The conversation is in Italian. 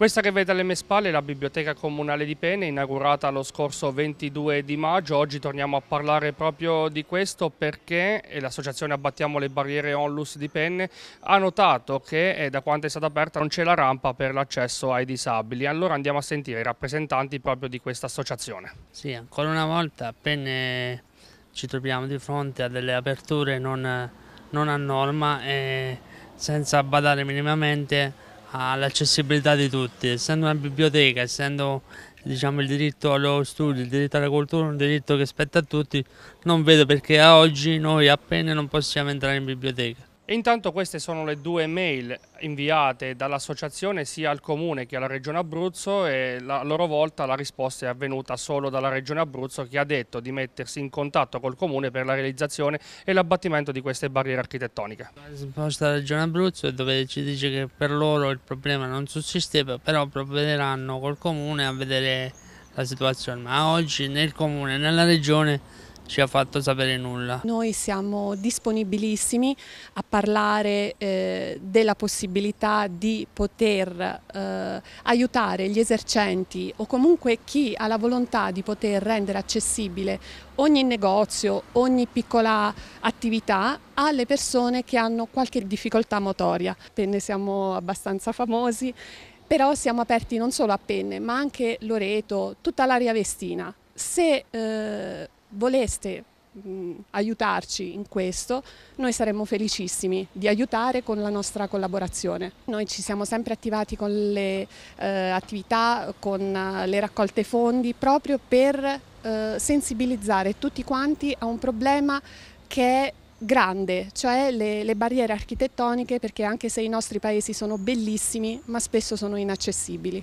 Questa che vedete alle mie spalle è la Biblioteca Comunale di Pene, inaugurata lo scorso 22 di maggio. Oggi torniamo a parlare proprio di questo perché l'associazione Abbattiamo le barriere Onlus di Penne ha notato che eh, da quando è stata aperta non c'è la rampa per l'accesso ai disabili. Allora andiamo a sentire i rappresentanti proprio di questa associazione. Sì, ancora una volta Penne ci troviamo di fronte a delle aperture non, non a norma e eh, senza badare minimamente all'accessibilità di tutti, essendo una biblioteca, essendo diciamo, il diritto allo studio, il diritto alla cultura, un diritto che spetta a tutti, non vedo perché a oggi noi appena non possiamo entrare in biblioteca. E intanto queste sono le due mail inviate dall'associazione sia al Comune che alla Regione Abruzzo e a loro volta la risposta è avvenuta solo dalla Regione Abruzzo che ha detto di mettersi in contatto col Comune per la realizzazione e l'abbattimento di queste barriere architettoniche. La risposta della Regione Abruzzo dove ci dice che per loro il problema non sussisteva però provvederanno col Comune a vedere la situazione ma oggi nel Comune e nella Regione ci ha fatto sapere nulla. Noi siamo disponibilissimi a parlare eh, della possibilità di poter eh, aiutare gli esercenti o comunque chi ha la volontà di poter rendere accessibile ogni negozio, ogni piccola attività alle persone che hanno qualche difficoltà motoria. Penne siamo abbastanza famosi, però siamo aperti non solo a Penne ma anche Loreto, tutta l'area vestina. Se eh, voleste mh, mm, aiutarci in questo, noi saremmo felicissimi di aiutare con la nostra collaborazione. Noi ci siamo sempre attivati con le eh, attività, con eh, le raccolte fondi, proprio per eh, sensibilizzare tutti quanti a un problema che è grande, cioè le, le, barriere architettoniche, perché anche se i nostri paesi sono bellissimi, ma spesso sono inaccessibili.